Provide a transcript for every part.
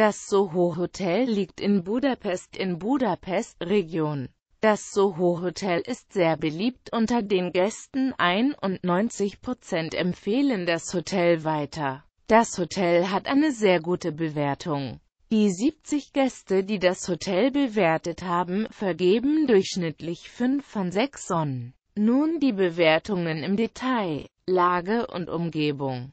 Das Soho Hotel liegt in Budapest in Budapest, Region. Das Soho Hotel ist sehr beliebt unter den Gästen, 91% empfehlen das Hotel weiter. Das Hotel hat eine sehr gute Bewertung. Die 70 Gäste, die das Hotel bewertet haben, vergeben durchschnittlich 5 von 6 Sonnen. Nun die Bewertungen im Detail, Lage und Umgebung.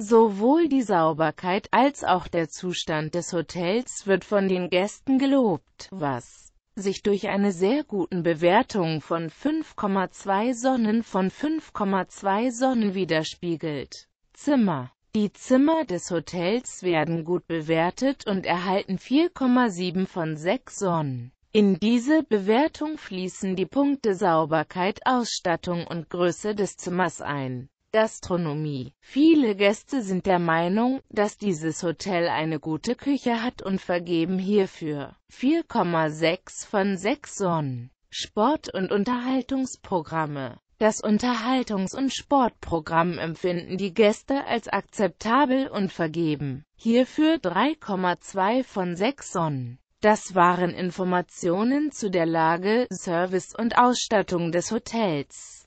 Sowohl die Sauberkeit als auch der Zustand des Hotels wird von den Gästen gelobt, was sich durch eine sehr guten Bewertung von 5,2 Sonnen von 5,2 Sonnen widerspiegelt. Zimmer Die Zimmer des Hotels werden gut bewertet und erhalten 4,7 von 6 Sonnen. In diese Bewertung fließen die Punkte Sauberkeit, Ausstattung und Größe des Zimmers ein. Gastronomie. Viele Gäste sind der Meinung, dass dieses Hotel eine gute Küche hat und vergeben hierfür 4,6 von 6 Sonnen. Sport- und Unterhaltungsprogramme das Unterhaltungs- und Sportprogramm empfinden die Gäste als akzeptabel und vergeben. Hierfür 3,2 von 6 Sonnen. Das waren Informationen zu der Lage, Service und Ausstattung des Hotels.